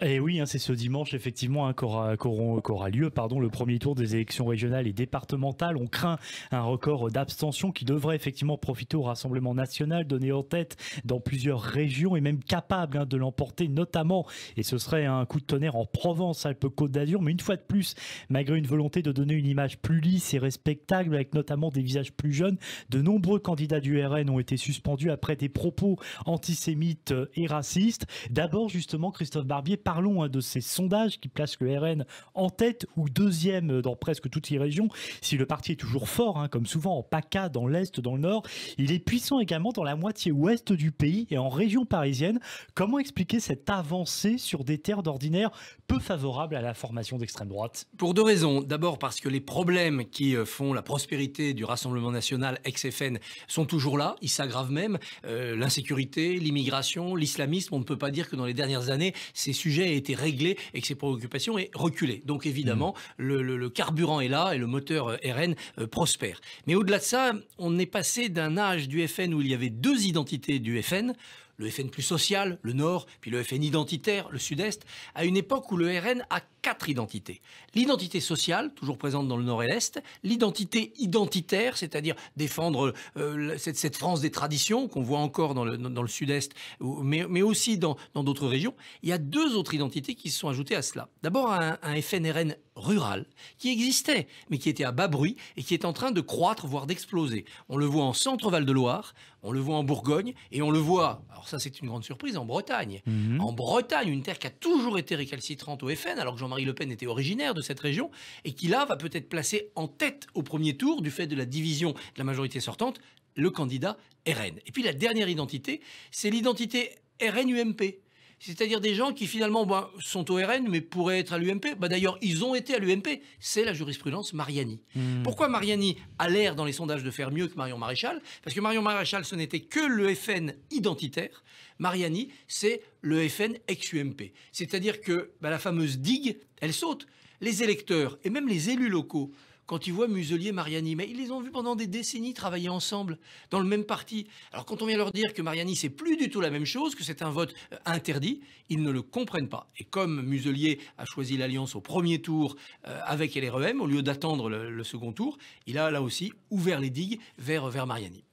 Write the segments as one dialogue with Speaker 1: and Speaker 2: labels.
Speaker 1: Et eh oui, hein, c'est ce dimanche effectivement hein, qu'aura, lieu pardon, le premier tour des élections régionales et départementales. On craint un record d'abstention qui devrait effectivement profiter au Rassemblement national, donné en tête dans plusieurs régions et même capable hein, de l'emporter notamment. Et ce serait un coup de tonnerre en Provence, Alpes-Côte d'Azur. Mais une fois de plus, malgré une volonté de donner une image plus lisse et respectable avec notamment des visages plus jeunes, de nombreux candidats du RN ont été suspendus après des propos antisémites et racistes. D'abord justement, Christophe Barbier parlons hein, de ces sondages qui placent le RN en tête ou deuxième dans presque toutes les régions. Si le parti est toujours fort, hein, comme souvent en PACA, dans l'Est, dans le Nord, il est puissant également dans la moitié ouest du pays et en région parisienne. Comment expliquer cette avancée sur des terres d'ordinaire peu favorables à la formation d'extrême droite
Speaker 2: Pour deux raisons. D'abord parce que les problèmes qui euh, font la prospérité du Rassemblement national ex-FN sont toujours là, ils s'aggravent même. Euh, l'insécurité, l'immigration, l'islamisme, on ne peut pas dire que dans les dernières années, ces sujets a été réglé et que ses préoccupations aient reculé. Donc évidemment, mm. le, carburant est là et le moteur euh, RN euh, prospère. Mais au-delà de ça, on est passé d'un âge du FN où il y avait deux identités du FN le FN plus social, le Nord, puis le FN identitaire, le Sud-Est, à une époque où le RN a quatre identités. L'identité sociale, toujours présente dans le Nord et l'Est, l'identité identitaire, c'est-à-dire défendre euh, cette, France des traditions qu'on voit encore dans le, Sud-Est, mais, aussi dans d'autres régions. Il y a deux autres identités qui se sont ajoutées à cela. D'abord, un, fn FNRN rural qui existait, mais qui était à bas bruit et qui est en train de croître, voire d'exploser. On le voit en centre-val de Loire, on le voit en Bourgogne et on le voit, ça c'est une grande surprise, en Bretagne. Mhm. En Bretagne, une terre qui a toujours été récalcitrante au FN, alors que Jean-Marie Le Pen était originaire de cette région, et qui là va peut-être placer en tête au premier tour, du fait de la division de la majorité sortante, le candidat RN. Et puis la dernière identité, c'est l'identité RN-UMP c'est-à-dire des gens qui finalement sont au RN mais pourraient être à l'UMP. Bah, D'ailleurs, ils ont été à l'UMP. C'est la jurisprudence Mariani. Hmm. Pourquoi Mariani a l'air dans les sondages de faire mieux que Marion Maréchal Parce que Marion Maréchal, ce n'était que le FN identitaire. Mariani, c'est le FN ex-UMP. C'est-à-dire que bah, la fameuse digue, elle saute. Les électeurs et même les élus locaux quand ils voient Muselier, Mariani. Mais ils les ont vus pendant des décennies travailler ensemble, dans le même parti. Alors quand on vient leur dire que Mariani, c'est plus du tout la même chose, que c'est un vote euh, interdit, ils ne le comprennent pas. Et comme Muselier a choisi l'alliance au premier tour euh, avec LREM, au lieu d'attendre le, second tour, il a là aussi ouvert les digues vers Mariani.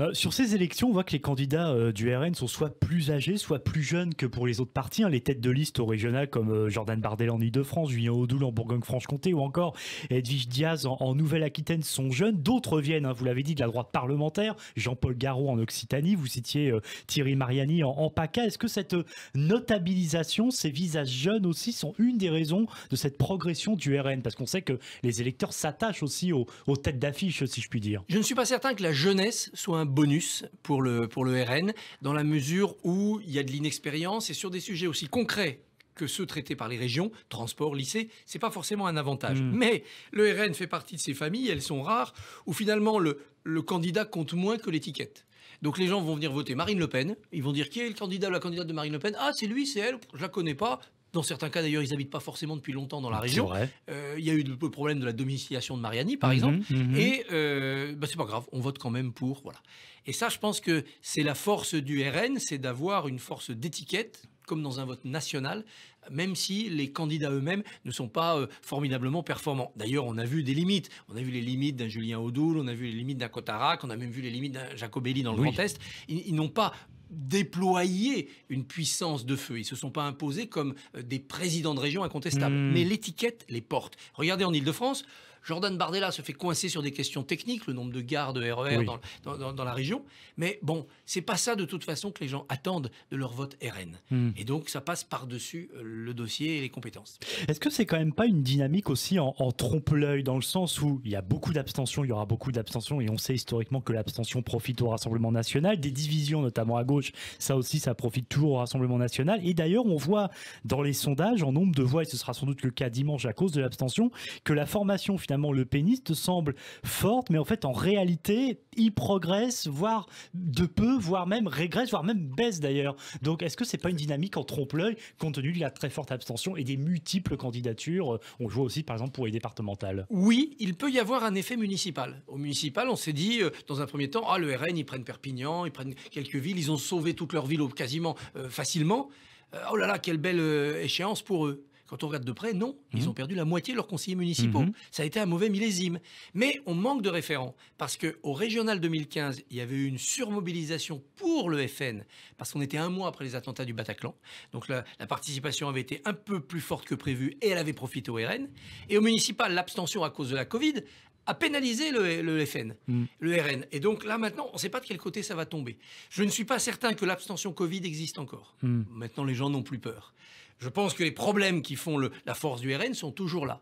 Speaker 1: Euh, sur ces élections, on voit que les candidats euh, du RN sont soit plus âgés, soit plus jeunes que pour les autres partis. Hein. Les têtes de liste au régional comme euh, Jordan Bardel en Ile-de-France, Julien Audoul en Bourgogne-Franche-Comté ou encore Edwige Diaz en, Nouvelle-Aquitaine sont jeunes. D'autres viennent, hein, vous l'avez dit, de la droite parlementaire. Jean-Paul Garot en Occitanie, vous citiez Thierry Mariani en, PACA. Est-ce que cette notabilisation, ces visages jeunes aussi, sont une des raisons de cette progression du RN Parce qu'on sait que les électeurs s'attachent aussi aux, aux têtes d'affiche, si je puis dire.
Speaker 2: Je ne suis pas certain que la jeunesse soit un bonus pour le, pour le RN, dans la mesure où il y a de l'inexpérience et sur des sujets aussi concrets que ceux traités par les régions, transport, lycée, c'est pas forcément un avantage. Mm. Mais le RN fait partie de ces familles, elles sont rares, où finalement le, le candidat compte moins que l'étiquette. Donc les gens vont venir voter Marine Le Pen, ils vont dire qui est le candidat la candidate de Marine Le Pen Ah, c'est lui, c'est elle, je la connais pas, dans certains cas, d'ailleurs, ils n'habitent pas forcément depuis longtemps dans la région. Euh, il y a eu le problème de la domiciliation de Mariani, par mhm, exemple. Mhm. Et euh, bah, c'est pas grave, on vote quand même pour. Voilà. Et ça, je pense que c'est la force du RN, c'est d'avoir une force d'étiquette, comme dans un vote national, même si les candidats eux-mêmes ne sont pas euh, formidablement performants. D'ailleurs, on a vu des limites. On a vu les limites d'un Julien Audoul, on a vu les limites d'un Cotarac, on a même vu les limites d'un Jacobelli dans le Grand Est. ils n'ont pas déployer une puissance de feu. Ils se sont pas imposés comme euh, des présidents de région incontestables. Hmm. Mais l'étiquette les porte. Regardez en Ile-de-France, Jordan Bardella se fait coincer sur des questions techniques, le nombre de gardes de RER dans, la région. Mais bon, c'est pas ça de toute façon que les gens attendent de leur vote RN. Hmm. Et donc, ça passe par-dessus euh, le dossier et les compétences.
Speaker 1: Est-ce que c'est quand même pas une dynamique aussi en, en trompe-l'œil, dans le sens où il y a beaucoup d'abstention, il y aura beaucoup d'abstention, et on sait historiquement que l'abstention profite au Rassemblement national, des divisions notamment à gauche ça aussi, ça profite toujours au Rassemblement national. Et d'ailleurs, on voit dans les sondages, en nombre de voix, et ce sera sans doute le cas dimanche à cause de l'abstention, que la formation finalement le péniste semble forte, mais en fait, en réalité, il progresse, voire de peu, voire même régresse, voire même baisse d'ailleurs. Donc, est-ce que c'est pas une dynamique en trompe-l'œil compte tenu de la très forte abstention et des multiples candidatures euh, On le voit aussi, par exemple, pour les départementales.
Speaker 2: Oui, il peut y avoir un effet municipal. Au municipal, on s'est dit, euh, dans un premier temps, ah, le RN, ils prennent Perpignan, ils prennent quelques villes, ils ont sauver toute leur ville quasiment euh, facilement. Euh, oh là là, quelle belle euh, échéance pour eux. Quand on regarde de près, non, ils mhm. ont perdu la moitié de leurs conseillers municipaux. Mhm. Ça a été un mauvais millésime. Mais on manque de référents parce qu'au régional 2015, il y avait eu une surmobilisation pour le FN parce qu'on était un mois après les attentats du Bataclan. Donc la, la, participation avait été un peu plus forte que prévu et elle avait profité au RN. Et au municipal, l'abstention à cause de la Covid a pénalisé le, FN, le RN. Mm. Et donc là, maintenant, on ne sait pas de quel côté ça va tomber. Je ne suis pas certain que l'abstention Covid existe encore. Mm. Maintenant, les gens n'ont plus peur. Je pense que les problèmes qui font la force du RN sont toujours là.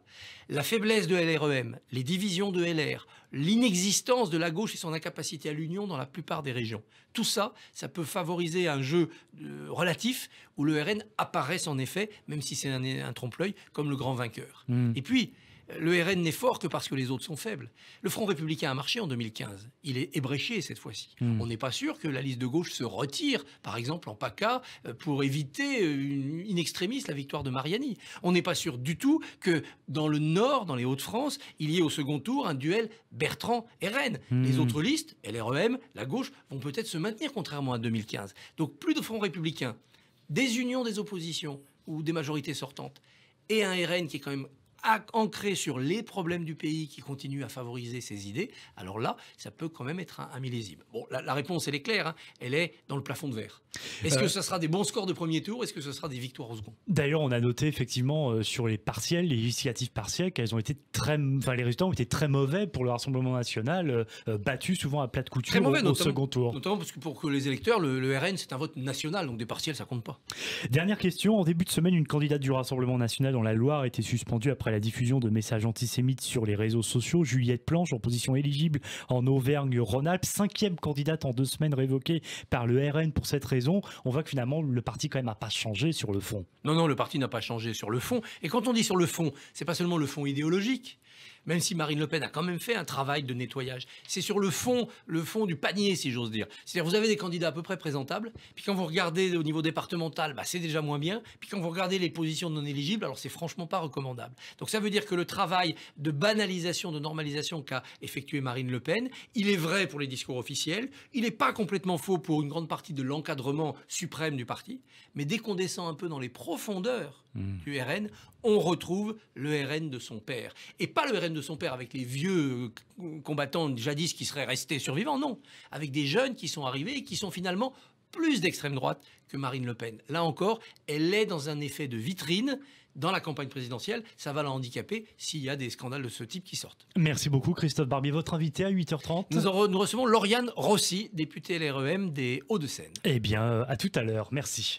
Speaker 2: La faiblesse de LREM, les divisions de LR, l'inexistence de la gauche et son incapacité à l'union dans la plupart des régions. Tout ça, ça peut favoriser un jeu euh, relatif où le RN apparaît en effet, même si c'est un, trompe-l'œil, comme le grand vainqueur. Mm. Et puis, le RN n'est fort que parce que les autres sont faibles. Le Front républicain a marché en 2015. Il est ébréché cette fois-ci. Hmm. On n'est pas sûr que la liste de gauche se retire, par exemple en PACA, euh, pour éviter euh, une, in la victoire de Mariani. On n'est pas sûr du tout que dans le Nord, dans les Hauts-de-France, il y ait au second tour un duel Bertrand-RN. Hmm. Les autres listes, LREM, la gauche, vont peut-être se maintenir contrairement à 2015. Donc plus de Front républicain, des unions des oppositions ou des majorités sortantes et un RN qui est quand même ancré sur les problèmes du pays qui continue à favoriser ces idées, alors là, ça peut quand même être un, millésime. Bon, la, réponse, elle est claire, hein. elle est dans le plafond de verre. Est-ce que euh. ça sera des bons scores de premier tour Est-ce que ce sera des victoires au second
Speaker 1: D'ailleurs, on a noté effectivement euh, sur les partiels, les législatives partielles, qu'elles ont été très, enfin les résultats ont été très mauvais pour le Rassemblement national, euh, battu souvent à plate de couture au, second tour.
Speaker 2: Notamment parce que pour que les électeurs, le, le RN, c'est un vote national, donc des partiels, ça compte pas.
Speaker 1: Dernière question, en début de semaine, une candidate du Rassemblement national dans la Loire a été suspendue après la diffusion de messages antisémites sur les réseaux sociaux. Juliette Planche, en position éligible en Auvergne-Rhône-Alpes, cinquième candidate en deux semaines révoquée par le RN pour cette raison. On voit que finalement, le parti quand même n'a pas changé sur le fond.
Speaker 2: Non, non, le parti n'a pas changé sur le fond. Et quand on dit sur le fond, c'est pas seulement le fond idéologique, même si Marine Le Pen a quand même fait un travail de nettoyage. C'est sur le fond, le fond du panier, si j'ose dire. C'est-à-dire, vous avez des candidats à peu près présentables, puis quand vous regardez au niveau départemental, bah, c'est déjà moins bien, puis quand vous regardez les positions non éligibles, alors c'est franchement pas recommandable. Donc ça veut dire que le travail de banalisation, de normalisation qu'a effectué Marine Le Pen, il est vrai pour les discours officiels, il n'est pas complètement faux pour une grande partie de l'encadrement suprême du parti, mais dès qu'on descend un peu dans les profondeurs mmh. du RN, on retrouve le RN de son père. Et pas le de son père avec les vieux combattants jadis qui seraient restés survivants, non. Avec des jeunes qui sont arrivés et qui sont finalement plus d'extrême droite que Marine Le Pen. Là encore, elle est dans un effet de vitrine. Dans la campagne présidentielle, ça va la handicaper s'il y a des scandales de ce type qui sortent.
Speaker 1: Merci beaucoup Christophe Barbier, votre invité à 8h30.
Speaker 2: Nous, nous recevons Lauriane Rossi, députée LREM des Hauts-de-Seine.
Speaker 1: Eh bien, euh, à tout à l'heure, merci.